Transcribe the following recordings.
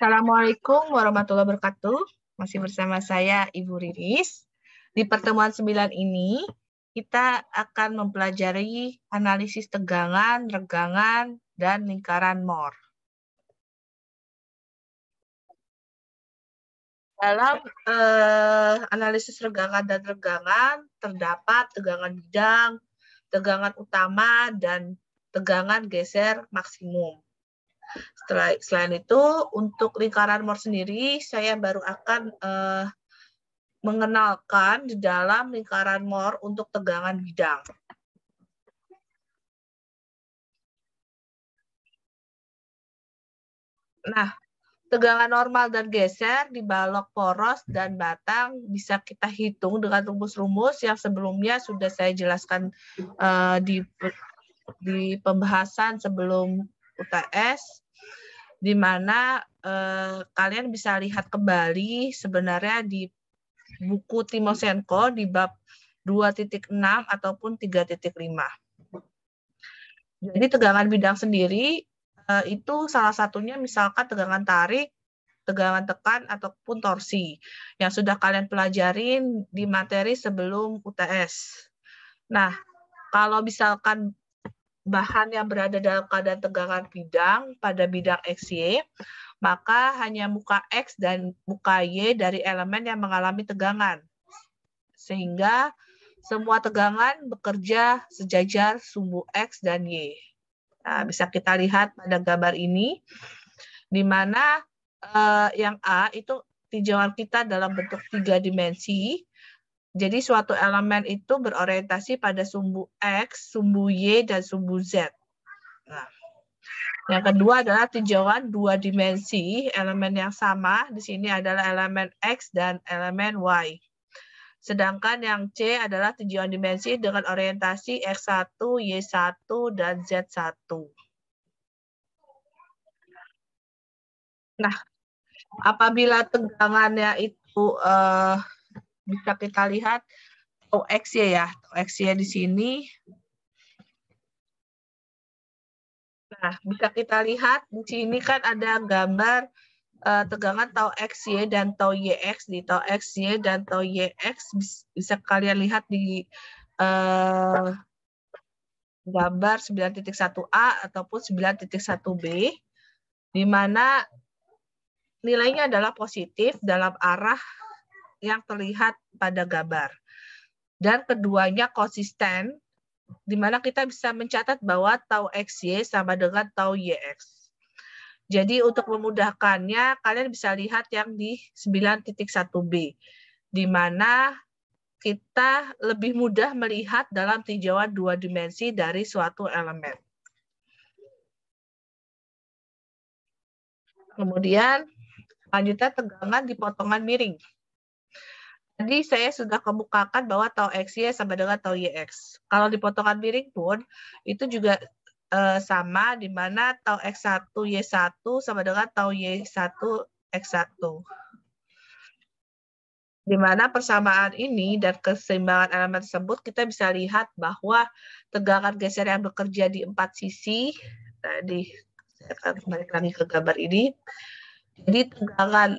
Assalamualaikum warahmatullahi wabarakatuh. Masih bersama saya Ibu Riris. Di pertemuan 9 ini, kita akan mempelajari analisis tegangan, regangan, dan lingkaran Mohr. Dalam eh, analisis regangan dan regangan, terdapat tegangan bidang, tegangan utama, dan tegangan geser maksimum. Setelah selain itu untuk lingkaran mor sendiri saya baru akan uh, mengenalkan di dalam lingkaran mor untuk tegangan bidang. Nah, tegangan normal dan geser di balok poros dan batang bisa kita hitung dengan rumus-rumus yang sebelumnya sudah saya jelaskan uh, di di pembahasan sebelum UTS di mana eh, kalian bisa lihat kembali sebenarnya di buku Timosenko di bab 2.6 ataupun 3.5. Jadi tegangan bidang sendiri eh, itu salah satunya misalkan tegangan tarik, tegangan tekan ataupun torsi yang sudah kalian pelajarin di materi sebelum UTS. Nah, kalau misalkan bahan yang berada dalam keadaan tegangan bidang pada bidang XY, maka hanya muka X dan muka Y dari elemen yang mengalami tegangan. Sehingga semua tegangan bekerja sejajar sumbu X dan Y. Nah, bisa kita lihat pada gambar ini, di mana eh, yang A itu tinjauan kita dalam bentuk tiga dimensi, jadi suatu elemen itu berorientasi pada sumbu X, sumbu Y, dan sumbu Z. Nah, yang kedua adalah tinjauan dua dimensi, elemen yang sama. Di sini adalah elemen X dan elemen Y. Sedangkan yang C adalah tinjauan dimensi dengan orientasi X1, Y1, dan Z1. Nah, apabila tegangannya itu eh, bisa kita lihat tau x ya. ya. Tau ya di sini. Nah, bisa kita lihat di sini kan ada gambar uh, tegangan tau x y ya dan tau y x di tau x y ya dan tau y x bisa kalian lihat di uh, gambar 9.1A ataupun 9.1B di mana nilainya adalah positif dalam arah yang terlihat pada gambar. Dan keduanya konsisten, di mana kita bisa mencatat bahwa tau XY sama dengan tau YX. Jadi untuk memudahkannya, kalian bisa lihat yang di 9.1b, di mana kita lebih mudah melihat dalam tinjauan dua dimensi dari suatu elemen. Kemudian, lanjutnya tegangan di potongan miring. Jadi saya sudah kemukakan bahwa tau XY sama dengan tau x. Kalau dipotongan miring pun, itu juga eh, sama, di mana tau X1, Y1 sama dengan tau Y1, X1. Di mana persamaan ini dan keseimbangan elemen tersebut, kita bisa lihat bahwa tegangan geser yang bekerja di empat sisi, tadi nah, saya akan kembali lagi ke gambar ini, jadi tegangan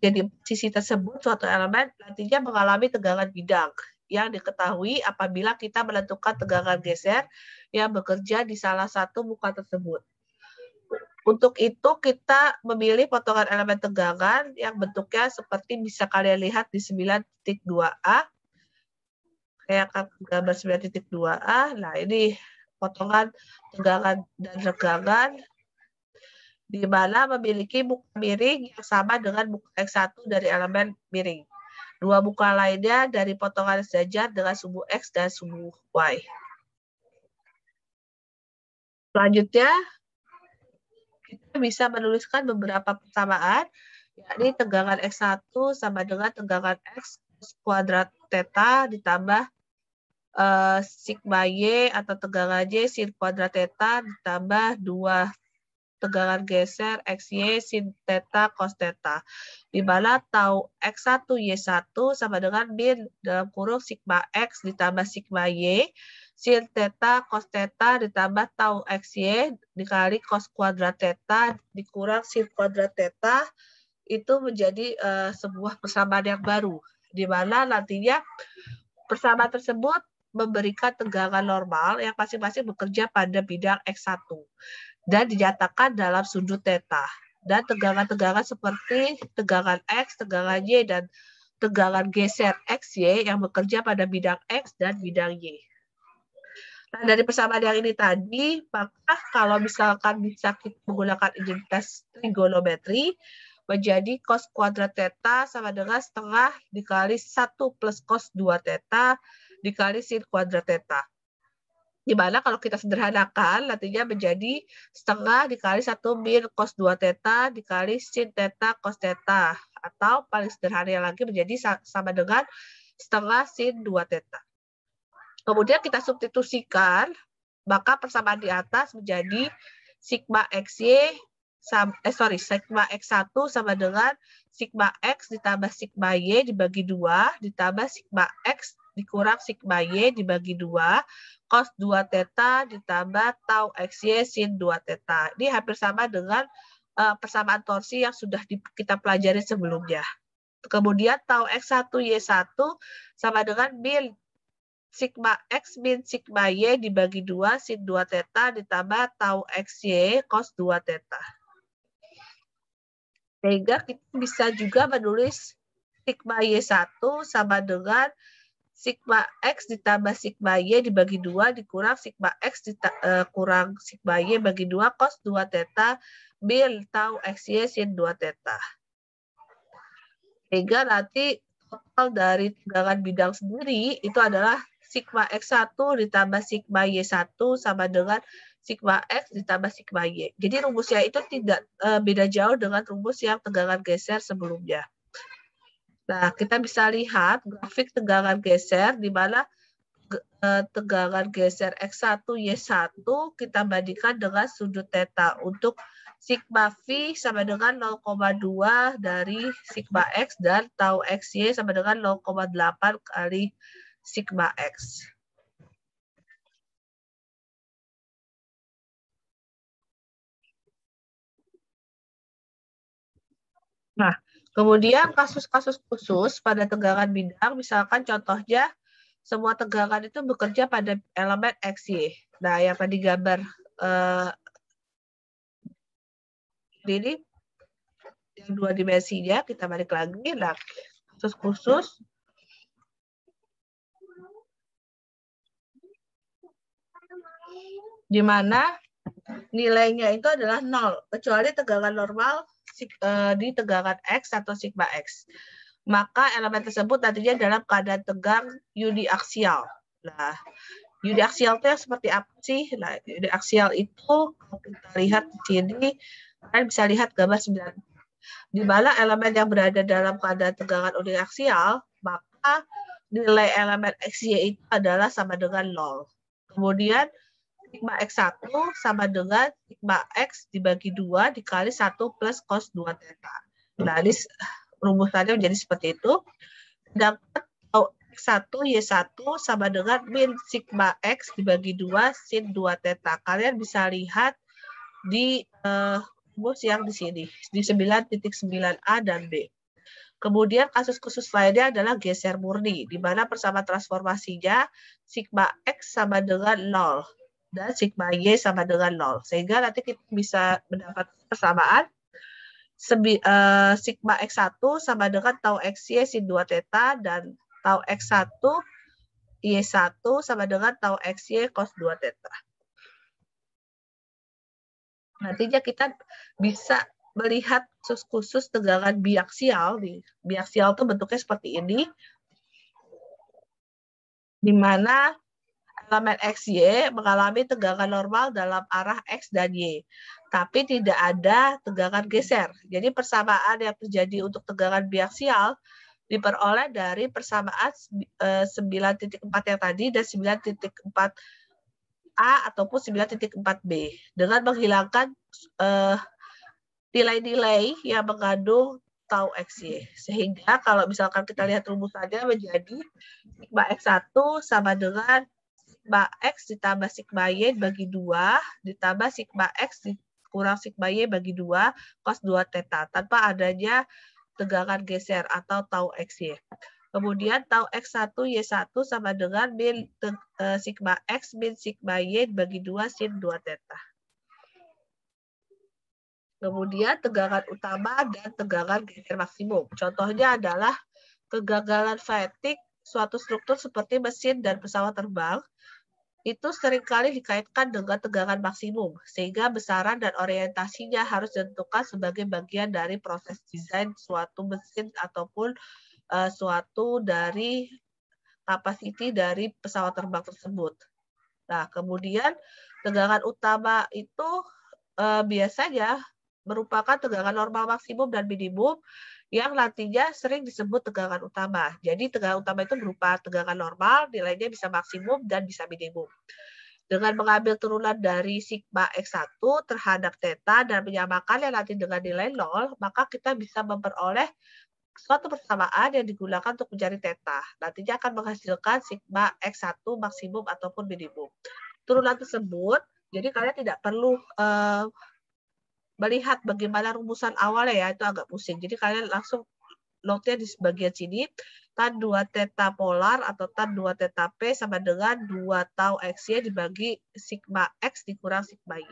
jadi sisi tersebut suatu elemen nantinya mengalami tegangan bidang yang diketahui apabila kita menentukan tegangan geser yang bekerja di salah satu muka tersebut. Untuk itu kita memilih potongan elemen tegangan yang bentuknya seperti bisa kalian lihat di 9.2A. Saya akan gambar 9.2A. Nah, ini potongan tegangan dan regangan di mana memiliki muka miring yang sama dengan buku X1 dari elemen miring. Dua muka lainnya dari potongan sejajar dengan sumbu X dan sumbu Y. Selanjutnya, kita bisa menuliskan beberapa persamaan, yakni tegangan X1 sama dengan tegangan X kuadrat theta ditambah uh, sigma Y atau tegangan Y sin kuadrat theta ditambah 2 tegangan geser XY sin theta cos theta. Di mana tau X1 Y1 sama dengan min dalam kurung sigma X ditambah sigma Y sin theta cos theta ditambah tau XY dikali cos kuadrat theta dikurang sin kuadrat theta itu menjadi uh, sebuah persamaan yang baru. Di mana nantinya persamaan tersebut memberikan tegangan normal yang masing-masing bekerja pada bidang X1 dan dinyatakan dalam sudut teta dan tegangan-tegangan seperti tegangan X, tegangan Y, dan tegangan geser XY yang bekerja pada bidang X dan bidang Y. Nah, dari persamaan yang ini tadi, maka kalau misalkan bisa kita menggunakan identitas trigonometri, menjadi cos kuadrat teta sama dengan setengah dikali 1 plus cos 2 teta dikali sin kuadrat teta. Di mana kalau kita sederhanakan, nantinya menjadi setengah dikali satu min cos 2 teta dikali sin teta cos teta Atau paling sederhana lagi menjadi sama dengan setengah sin 2 teta. Kemudian kita substitusikan, maka persamaan di atas menjadi sigma xy sama, eh sorry, sigma X1 sama dengan sigma X ditambah sigma Y dibagi dua ditambah sigma X dikurang sigma Y dibagi 2, cos 2 theta ditambah tau XY sin 2 theta. Ini hampir sama dengan uh, persamaan torsi yang sudah di, kita pelajari sebelumnya. Kemudian tau X1, Y1 sama dengan min sigma X min sigma Y dibagi 2 sin 2 theta ditambah tau XY cos 2 theta. Sehingga kita bisa juga menulis sigma Y1 sama dengan sigma X ditambah sigma Y dibagi dua dikurang sigma X dikurang eh, uh, sigma Y bagi dua cos dua theta bil tau y sin 2 theta. Sehingga nanti total dari tegangan bidang sendiri itu adalah sigma X1 ditambah sigma Y1 sama dengan sigma X ditambah sigma Y. Jadi rumusnya itu tidak uh, beda jauh dengan rumus yang tegangan geser sebelumnya. Nah, kita bisa lihat grafik tegangan geser di mana eh, tegangan geser X1, Y1 kita bandingkan dengan sudut theta untuk sigma V sama dengan 0,2 dari sigma X dan tau XY sama dengan 0,8 kali sigma X. Kemudian kasus-kasus khusus pada tegangan bidang, misalkan contohnya semua tegangan itu bekerja pada elemen X, Y. Nah, yang tadi gambar eh, ini yang dua dimensinya, kita balik lagi. Nah, kasus khusus di mana nilainya itu adalah nol kecuali tegangan normal Eh, di tegangan X atau sigma X. Maka elemen tersebut nantinya dalam keadaan tegang uniaksial. Nah, uniaksial itu yang seperti apa sih? Nah, uniaksial itu kalau kita lihat di sini, kalian bisa lihat gambar 9. Di mana elemen yang berada dalam keadaan tegangan uniaksial, maka nilai elemen XY itu adalah sama dengan 0. Kemudian Sigma X1 sama dengan sigma X dibagi 2 dikali 1 plus cos 2 theta. Nah, ini rumusannya menjadi seperti itu. Sedangkan X1, Y1 sama dengan min sigma X dibagi 2 sin 2 theta. Kalian bisa lihat di uh, eh, rumus yang di sini, di 9.9A dan B. Kemudian kasus-kasus lainnya adalah geser murni, di mana persamaan transformasinya sigma X sama dengan 0 dan sigma y sama dengan 0. Sehingga nanti kita bisa mendapat persamaan Sebi, uh, sigma x1 sama dengan tau xy sin 2 theta dan tau x1 y1 sama dengan tau xy cos 2 theta. Nantinya kita bisa melihat khusus tegangan biaksial. Biaksial itu bentuknya seperti ini. Di mana elemen XY mengalami tegangan normal dalam arah X dan Y, tapi tidak ada tegangan geser. Jadi persamaan yang terjadi untuk tegangan biaksial diperoleh dari persamaan 9.4 e, yang tadi dan 9.4 A ataupun 9.4 B dengan menghilangkan e, nilai-nilai uh, yang mengandung tau XY. Sehingga kalau misalkan kita lihat rumusannya menjadi sigma X1 sama dengan sigma X ditambah sigma Y bagi 2, ditambah sigma X kurang sigma Y bagi 2, cos 2 teta, tanpa adanya tegangan geser atau tau Y. Kemudian tau X1, Y1 sama dengan min e, sigma X min sigma Y bagi 2 sin 2 teta. Kemudian tegangan utama dan tegangan geser maksimum. Contohnya adalah kegagalan fatigue suatu struktur seperti mesin dan pesawat terbang itu seringkali dikaitkan dengan tegangan maksimum, sehingga besaran dan orientasinya harus ditentukan sebagai bagian dari proses desain suatu mesin ataupun uh, suatu dari kapasiti dari pesawat terbang tersebut. Nah, kemudian tegangan utama itu uh, biasanya merupakan tegangan normal maksimum dan minimum yang nantinya sering disebut tegangan utama. Jadi tegangan utama itu berupa tegangan normal, nilainya bisa maksimum dan bisa minimum. Dengan mengambil turunan dari sigma X1 terhadap theta dan menyamakan yang nanti dengan nilai 0, maka kita bisa memperoleh suatu persamaan yang digunakan untuk mencari theta. Nantinya akan menghasilkan sigma X1 maksimum ataupun minimum. Turunan tersebut, jadi kalian tidak perlu uh, melihat bagaimana rumusan awalnya ya itu agak pusing. Jadi kalian langsung notnya di bagian sini tan 2 teta polar atau tan 2 teta p sama dengan 2 tau y dibagi sigma x dikurang sigma y.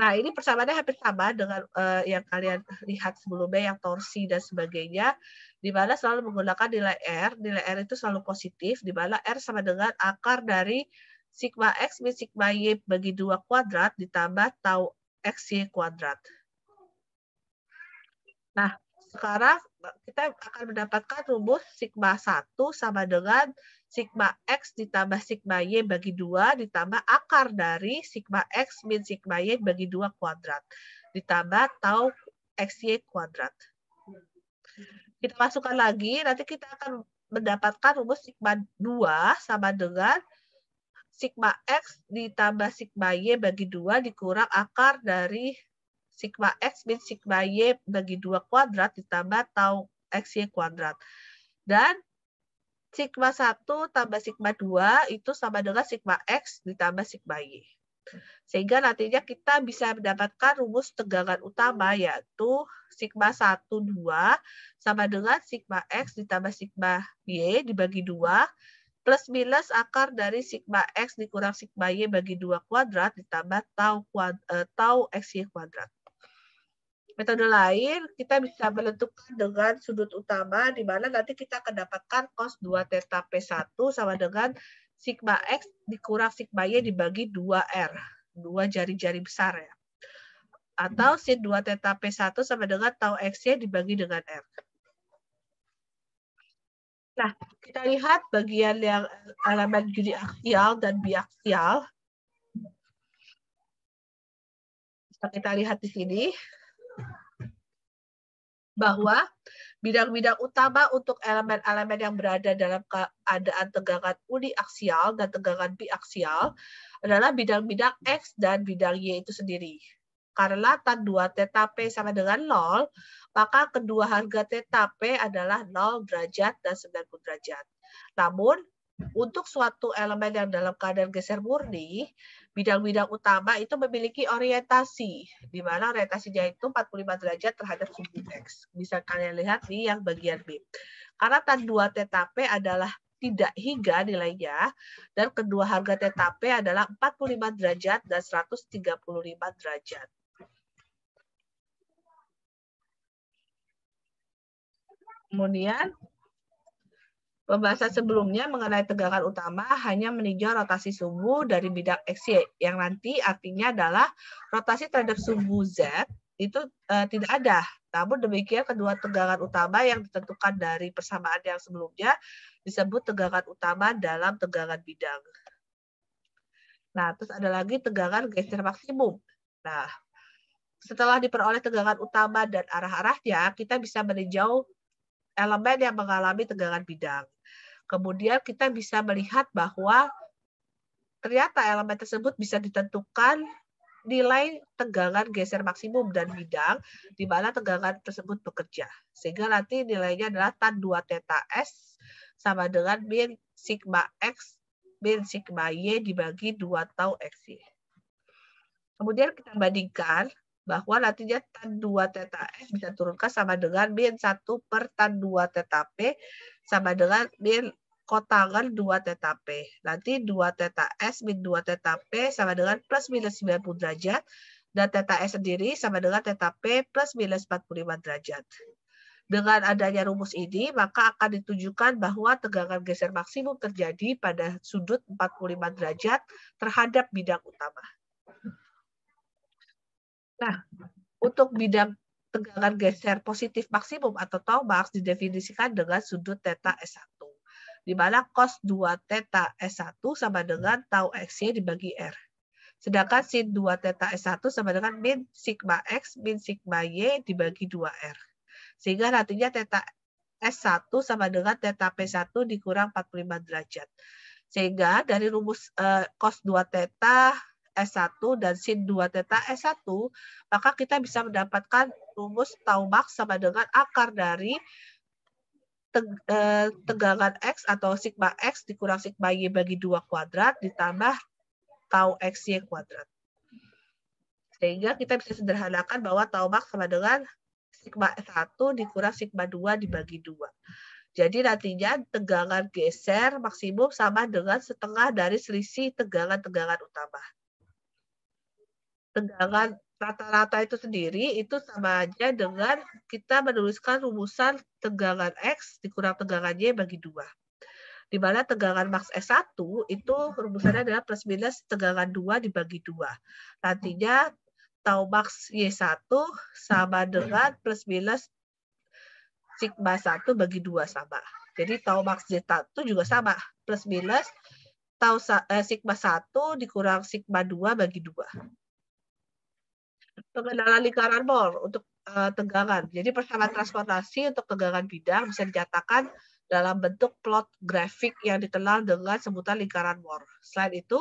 Nah, ini persamaannya hampir sama dengan uh, yang kalian lihat sebelumnya yang torsi dan sebagainya di mana selalu menggunakan nilai R. Nilai R itu selalu positif di mana R sama dengan akar dari sigma x min sigma y bagi dua kuadrat ditambah tau XY kuadrat. Nah, sekarang kita akan mendapatkan rumus sigma 1 sama dengan sigma X ditambah sigma Y bagi 2 ditambah akar dari sigma X min sigma Y bagi 2 kuadrat ditambah tau XY kuadrat. Kita masukkan lagi, nanti kita akan mendapatkan rumus sigma 2 sama dengan sigma x ditambah sigma y bagi 2 dikurang akar dari sigma x min sigma y bagi 2 kuadrat ditambah tau xy kuadrat. Dan sigma 1 tambah sigma 2 itu sama dengan sigma x ditambah sigma y. Sehingga nantinya kita bisa mendapatkan rumus tegangan utama yaitu sigma 1, 2 sama dengan sigma x ditambah sigma y dibagi 2 plus minus akar dari sigma x dikurang sigma y bagi 2 kuadrat ditambah tau, kuad, uh, tau y kuadrat. Metode lain, kita bisa menentukan dengan sudut utama, di mana nanti kita akan dapatkan cos 2 theta P1 sama dengan sigma X dikurang sigma Y dibagi 2R. Dua jari-jari besar ya. Atau sin 2 theta P1 sama dengan tau x y dibagi dengan R. Nah, kita lihat bagian yang elemen uniaksial dan biaksial. Bisa kita lihat di sini bahwa bidang-bidang utama untuk elemen-elemen yang berada dalam keadaan tegangan uniaksial dan tegangan biaksial adalah bidang-bidang X dan bidang Y itu sendiri. Karena 2 theta P sama dengan 0, maka kedua harga theta P adalah 0 derajat dan 90 derajat. Namun, untuk suatu elemen yang dalam keadaan geser murni, bidang-bidang utama itu memiliki orientasi, di mana orientasinya itu 45 derajat terhadap sumbu X. Bisa kalian lihat di yang bagian B. Karena tan 2 theta P adalah tidak hingga nilainya, dan kedua harga theta P adalah 45 derajat dan 135 derajat. Kemudian pembahasan sebelumnya mengenai tegangan utama hanya meninjau rotasi sumbu dari bidang X yang nanti artinya adalah rotasi terhadap sumbu Z itu e, tidak ada. Namun demikian kedua tegangan utama yang ditentukan dari persamaan yang sebelumnya disebut tegangan utama dalam tegangan bidang. Nah, terus ada lagi tegangan geser maksimum. Nah, setelah diperoleh tegangan utama dan arah-arahnya, kita bisa meninjau elemen yang mengalami tegangan bidang. Kemudian kita bisa melihat bahwa ternyata elemen tersebut bisa ditentukan nilai tegangan geser maksimum dan bidang di mana tegangan tersebut bekerja. Sehingga nanti nilainya adalah tan 2 teta S sama dengan min sigma X min sigma Y dibagi 2 tau Y. Kemudian kita bandingkan bahwa nantinya tan 2 teta F bisa turunkan sama dengan min 1 per tan 2 teta P sama dengan min kotangan 2 teta P. Nanti 2 teta S min 2 teta P sama dengan plus minus 90 derajat. Dan teta S sendiri sama dengan teta P plus minus 45 derajat. Dengan adanya rumus ini, maka akan ditunjukkan bahwa tegangan geser maksimum terjadi pada sudut 45 derajat terhadap bidang utama. Nah, untuk bidang tegangan geser positif maksimum atau maks didefinisikan dengan sudut teta S1 di mana cos 2 teta S1 sama dengan tau -Y dibagi R. Sedangkan sin 2 teta S1 sama dengan min sigma X min sigma Y dibagi 2R. Sehingga nantinya teta S1 sama dengan teta P1 dikurang 45 derajat. Sehingga dari rumus eh, cos 2 teta S1 dan sin 2 theta S1, maka kita bisa mendapatkan rumus Taubach sama dengan akar dari eh, tegangan X atau sigma X dikurang sigma Y bagi 2 kuadrat ditambah tau x Y kuadrat. Sehingga kita bisa sederhanakan bahwa tau max sama dengan sigma 1 dikurang sigma 2 dibagi 2. Jadi nantinya tegangan geser maksimum sama dengan setengah dari selisih tegangan-tegangan utama. Sedangkan rata-rata itu sendiri itu sama aja dengan kita menuliskan rumusan tegangan X dikurang tegangan Y bagi 2. Di mana tegangan max S1 itu rumusannya adalah plus minus tegangan 2 dibagi 2. Nantinya tau max Y1 sama dengan plus minus sigma 1 bagi 2 sama. Jadi tau max Z1 juga sama, plus minus tau eh, sigma 1 dikurang sigma 2 bagi 2 pengenalan lingkaran mor untuk uh, tegangan. Jadi persamaan transportasi untuk tegangan bidang bisa dinyatakan dalam bentuk plot grafik yang dikenal dengan sebutan lingkaran Mohr. Selain itu,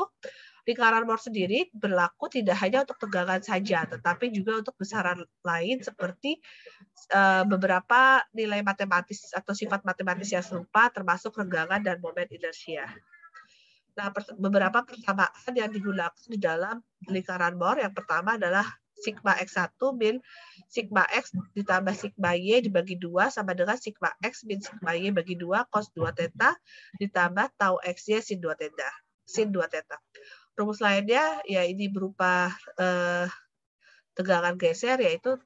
lingkaran Mohr sendiri berlaku tidak hanya untuk tegangan saja, tetapi juga untuk besaran lain seperti uh, beberapa nilai matematis atau sifat matematis yang serupa, termasuk tegangan dan momen inersia. Nah, beberapa persamaan yang digunakan di dalam lingkaran Bohr yang pertama adalah sigma X1 bin sigma X ditambah sigma Y dibagi 2 sama dengan sigma X bin sigma Y bagi 2 cos 2 teta ditambah tau XY sin 2 teta. Sin 2 teta. Rumus lainnya ya ini berupa eh, tegangan geser yaitu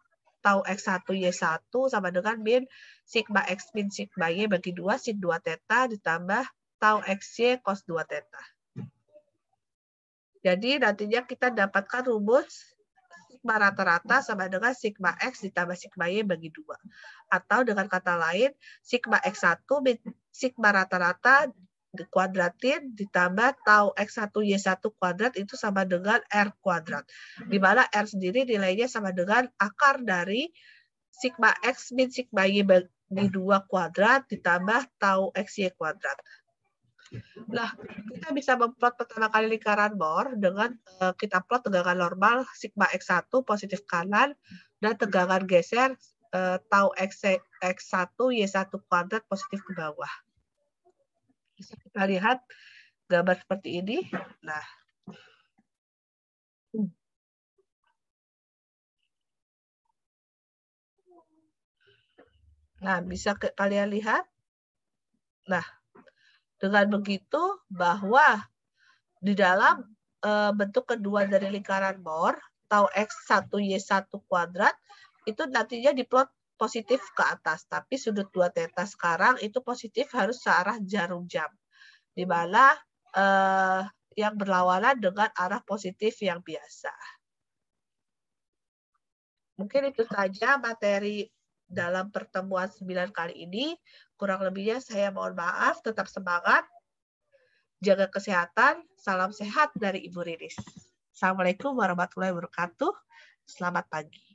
tau X1 Y1 sama dengan min sigma X min sigma Y bagi 2 sin 2 teta ditambah tau XY cos 2 teta. Jadi nantinya kita dapatkan rumus sigma rata-rata sama dengan sigma X ditambah sigma Y bagi dua, Atau dengan kata lain, sigma X1 sigma rata-rata kuadratin ditambah tau X1 Y1 kuadrat itu sama dengan R kuadrat. Di mana R sendiri nilainya sama dengan akar dari sigma X min sigma Y bagi dua kuadrat ditambah tau x y kuadrat. Nah, kita bisa memplot pertama kali lingkaran Bohr dengan uh, kita plot tegangan normal sigma X1 positif kanan dan tegangan geser uh, tau X, X1 Y1 kuadrat positif ke bawah. Bisa kita lihat gambar seperti ini. Nah, Nah, bisa ke, kalian lihat. Nah, dengan begitu bahwa di dalam e, bentuk kedua dari lingkaran Bohr atau X1Y1 kuadrat itu nantinya diplot positif ke atas, tapi sudut 2 teta sekarang itu positif harus searah jarum jam, di mana e, yang berlawanan dengan arah positif yang biasa. Mungkin itu saja materi dalam pertemuan 9 kali ini. Kurang lebihnya saya mohon maaf, tetap semangat, jaga kesehatan, salam sehat dari Ibu Riris. Assalamualaikum warahmatullahi wabarakatuh, selamat pagi.